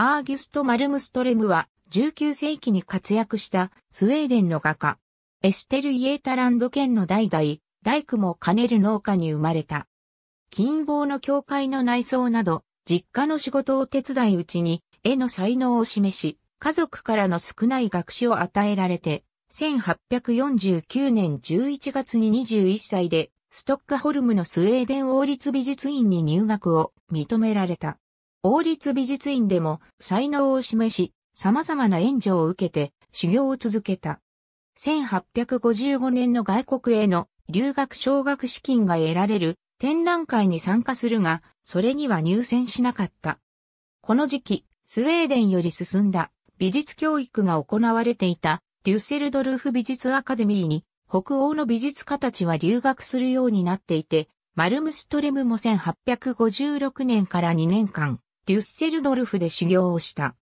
アーギュスト・マルムストレムは19世紀に活躍したスウェーデンの画家。エステル・イエータランド県の代々、大工も兼ねる農家に生まれた。金棒の教会の内装など、実家の仕事を手伝いうちに、絵の才能を示し、家族からの少ない学士を与えられて、1849年11月に21歳で、ストックホルムのスウェーデン王立美術院に入学を認められた。王立美術院でも才能を示し、様々な援助を受けて修行を続けた。1855年の外国への留学奨学資金が得られる展覧会に参加するが、それには入選しなかった。この時期、スウェーデンより進んだ美術教育が行われていたデュッセルドルフ美術アカデミーに北欧の美術家たちは留学するようになっていて、マルムストレムも1856年から2年間、デュッセルドルフで修行をした。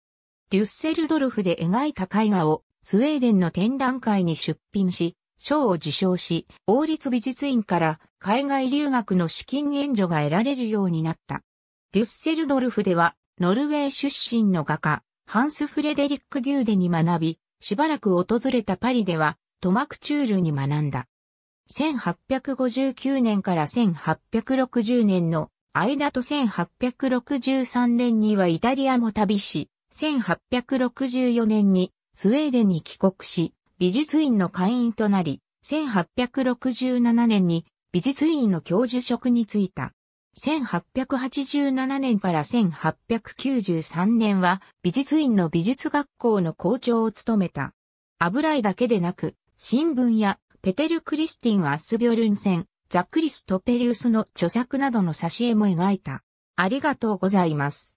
デュッセルドルフで描いた絵画をスウェーデンの展覧会に出品し、賞を受賞し、王立美術院から海外留学の資金援助が得られるようになった。デュッセルドルフでは、ノルウェー出身の画家、ハンス・フレデリック・ギューデに学び、しばらく訪れたパリでは、トマクチュールに学んだ。1859年から1860年の間と1863年にはイタリアも旅し、1864年にスウェーデンに帰国し、美術院の会員となり、1867年に美術院の教授職に就いた。1887年から1893年は美術院の美術学校の校長を務めた。油絵だけでなく、新聞やペテル・クリスティン・アスビョルン戦、ザクリス・トペリウスの著作などの挿絵も描いた。ありがとうございます。